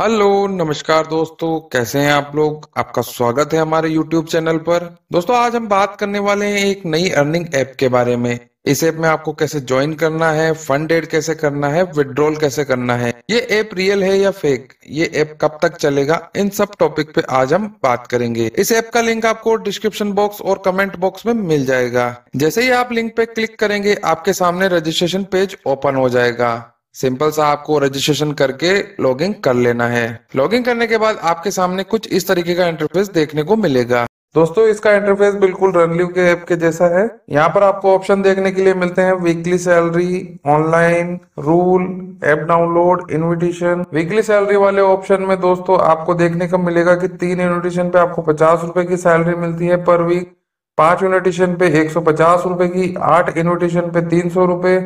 hello नमस्कार दोस्तों कैसे हैं आप लोग आपका स्वागत है हमारे यूट्यूब चैनल पर दोस्तों आज हम बात करने वाले हैं एक नई अर्निंग ऐप के बारे में इस ऐप में आपको कैसे ज्वाइन करना है फंड एड कैसे करना है विड्रॉल कैसे करना है ये ऐप रियल है या फेक ये ऐप कब तक चलेगा इन सब टॉपिक पे आज हम बात करेंगे इस ऐप का लिंक आपको डिस्क्रिप्शन बॉक्स और कमेंट बॉक्स में मिल जाएगा जैसे ही आप लिंक पे क्लिक करेंगे आपके सामने रजिस्ट्रेशन पेज ओपन हो जाएगा सिंपल सा आपको रजिस्ट्रेशन करके लॉगिंग कर लेना है लॉगिंग करने के बाद आपके सामने कुछ इस तरीके का इंटरफेस देखने को मिलेगा दोस्तों इसका इंटरफेस बिल्कुल रनलिव के ऐप के जैसा है यहाँ पर आपको ऑप्शन देखने के लिए मिलते हैं weekly salary online rule app download invitation weekly salary वाले ऑप्शन में दोस्तों आपको देखने को मिलेगा कि तीन इनविटेशन पे आपको पचास रुपए की सैलरी मिलती है पर वीक पांच इनविटेशन पे एक सौ पचास रुपए की आठ इन्विटेशन पे तीन सौ रुपए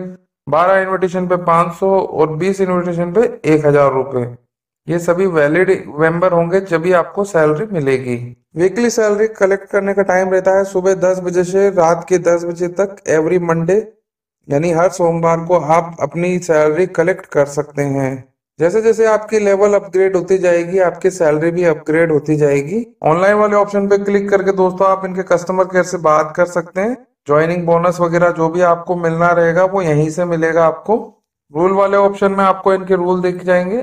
बारह इन्विटेशन पे पांच सौ और बीस इन्विटेशन पे एक हजार रूपए ये सभी वैलिड मेंबर होंगे जब भी आपको सैलरी मिलेगी वीकली सैलरी कलेक्ट करने का टाइम रहता है सुबह दस बजे से रात के दस बजे तक एवरी मंडे यानी हर सोमवार को आप अपनी सैलरी कलेक्ट कर सकते हैं जैसे जैसे आपकी लेवल अपग्रेड होती जाएगी आपकी सैलरी भी अपग्रेड होती जाएगी ऑनलाइन वाले ऑप्शन पे क्लिक करके दोस्तों आप इनके कस्टमर केयर से बात कर सकते हैं ज्वाइनिंग बोनस वगैरह जो भी आपको मिलना रहेगा वो यहीं से मिलेगा आपको रूल वाले ऑप्शन में आपको इनके रूल दिख जाएंगे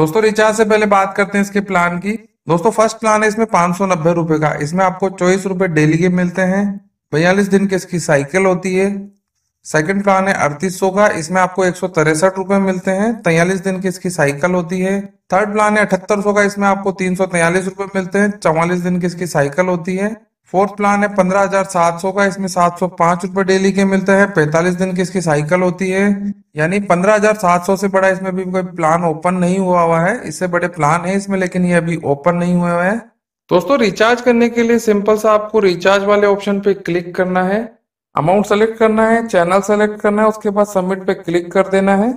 दोस्तों रिचार्ज से पहले बात करते हैं इसके प्लान की दोस्तों फर्स्ट प्लान है इसमें पांच सौ नब्बे रुपए का इसमें आपको चौबीस रुपए डेली के मिलते हैं बयालीस दिन की इसकी साइकिल होती है सेकंड प्लान है अड़तीस सौ का इसमें आपको एक सौ तिरसठ रुपए मिलते हैं तैयलीस दिन की इसकी साइकिल होती है थर्ड प्लान है अठहत्तर सौ का इसमें आपको तीन सौ तैयलीस रुपए मिलते हैं चौवालीस दिन की इसकी साइकिल होती है फोर्थ प्लान है पंद्रह हजार सात सौ का इसमें सात सौ पांच रुपए डेली के मिलते हैं पैंतालीस दिन की इसकी साइकिल होती है यानी पंद्रह हजार सात सौ से बड़ा इसमें भी कोई प्लान ओपन नहीं हुआ हुआ है इससे बड़े प्लान है इसमें लेकिन ये अभी ओपन नहीं हुआ हुआ है दोस्तों रिचार्ज करने के लिए सिंपल सा आपको रिचार्ज वाले ऑप्शन पे क्लिक करना है अमाउंट सेलेक्ट करना है चैनल सेलेक्ट करना है उसके बाद सबमिट पे क्लिक कर देना है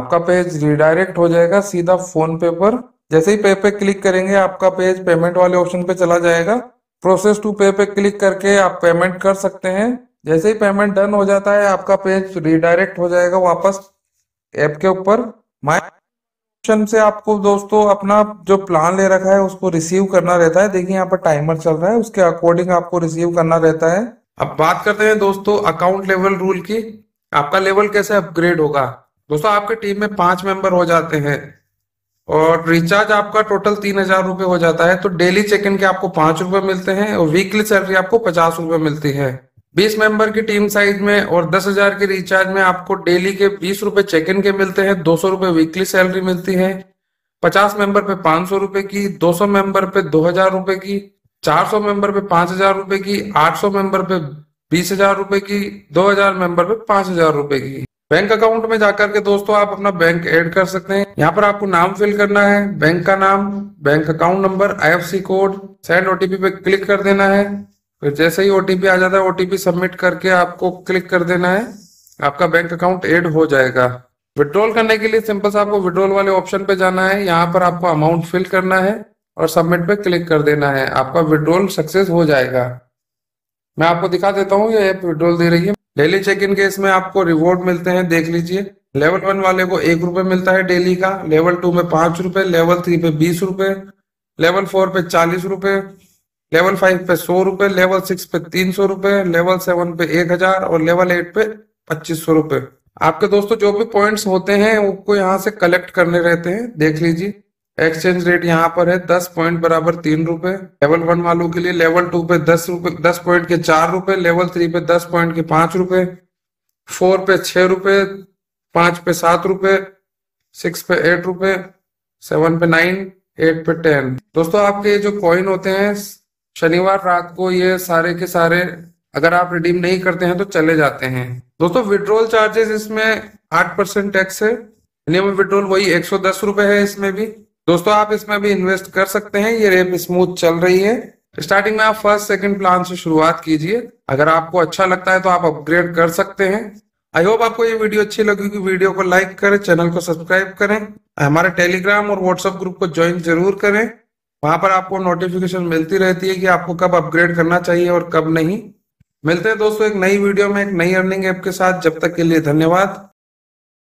आपका पेज रिडायरेक्ट हो जाएगा सीधा फोन पे पर जैसे ही पे पे क्लिक करेंगे आपका पेज पेमेंट वाले ऑप्शन पे चला जाएगा प्रोसेस टू पे पे क्लिक करके आप पेमेंट कर सकते हैं जैसे ही पेमेंट डन हो जाता है आपका पेज रिडायरेक्ट हो जाएगा वापस ऐप के ऊपर माई ऑप्शन से आपको दोस्तों अपना जो प्लान ले रखा है उसको रिसीव करना रहता है देखिए यहाँ पर टाइमर चल रहा है उसके अकॉर्डिंग आपको रिसीव करना रहता है अब बात करते हैं दोस्तों अकाउंट लेवल रूल की आपका लेवल कैसे अपग्रेड होगा दोस्तों आपके टीम में पांच मेंबर हो जाते हैं और रिचार्ज आपका टोटल तीन हजार रुपये हो जाता है तो डेली चेक इन के आपको पांच रुपए मिलते हैं और वीकली सैलरी आपको पचास रुपए मिलती है बीस मेंबर की टीम साइज में और दस हजार के रिचार्ज में आपको डेली के बीस रुपए चेक इन के मिलते हैं दो सौ रुपए वीकली सैलरी मिलती है पचास मेंबर पे पांच सौ रुपए की दो सौ मेंबर पे दो हजार रुपए की चार सौ मेंबर पे पांच हजार रुपए की आठ सौ मेंबर पे बीस हजार रुपए की दो हजार मेंबर पे पांच हजार रुपए की बैंक अकाउंट में जाकर के दोस्तों आप अपना बैंक ऐड कर सकते हैं यहाँ पर आपको नाम फिल करना है बैंक का नाम bank account number IFC code send OTP पे क्लिक कर देना है फिर जैसे ही ओटीपी आ जाता है ओटीपी सबमिट करके आपको क्लिक कर देना है आपका बैंक अकाउंट एड हो जाएगा विड्रॉल करने के लिए सिंपल सा आपको विड्रॉल वाले ऑप्शन पे जाना है यहाँ पर आपको अमाउंट फिल करना है और सबमिट पे क्लिक कर देना है आपका विड्रॉल सक्सेस हो जाएगा मैं आपको दिखा देता हूँ ये ऐप विड्रॉल दे रही है डेली चेक इन केस में आपको रिवॉर्ड मिलते हैं देख लीजिए लेवल वन वाले को एक रुपए मिलता है डेली का लेवल टू में पांच रुपए लेवल थ्री पे बीस रुपए लेवल फोर पे चालीस रुपए लेवल फाइव पे सौ रुपए लेवल सिक्स पे तीन सौ रुपए लेवल सेवन पे एक हजार और लेवल एट पे पच्चीस सौ रुपए आपके दोस्तों जो भी पॉइंट्स होते हैं उनको यहाँ से कलेक्ट करने रहते हैं देख लीजिए एक्सचेंज रेट यहाँ पर है दस पॉइंट बराबर तीन रुपए लेवल वन वालों के लिए लेवल टू पे दस रुपए दस पॉइंट के चार रुपए लेवल थ्री पे दस पॉइंट के पांच रुपए फोर पे छह रुपए पांच पे सात रुपए सिक्स पे एट रुपए सेवन पे नाइन एट पे टेन दोस्तों आपके ये जो कॉइन होते हैं शनिवार रात को ये सारे के सारे अगर आप रिडीम नहीं करते हैं तो चले जाते हैं दोस्तों विड्रोल चार्जेस इसमें आठ परसेंट टैक्स है मिनिमम विड्रोल वही एक सौ दस रुपए है इसमें भी दोस्तों आप इसमें भी इन्वेस्ट कर सकते हैं ये रेप स्मूथ चल रही है स्टार्टिंग में आप फर्स्ट सेकंड प्लान से शुरुआत कीजिए अगर आपको अच्छा लगता है तो आप अपग्रेड कर सकते हैं आई होप आपको ये वीडियो अच्छी की वीडियो को लाइक करें चैनल को सब्सक्राइब करें हमारे टेलीग्राम और व्हाट्सएप ग्रुप को ज्वाइन जरूर करें वहां पर आपको नोटिफिकेशन मिलती रहती है कि आपको कब अपग्रेड करना चाहिए और कब नहीं मिलते हैं दोस्तों एक नई वीडियो में एक नई अर्निंग ऐप के साथ जब तक के लिए धन्यवाद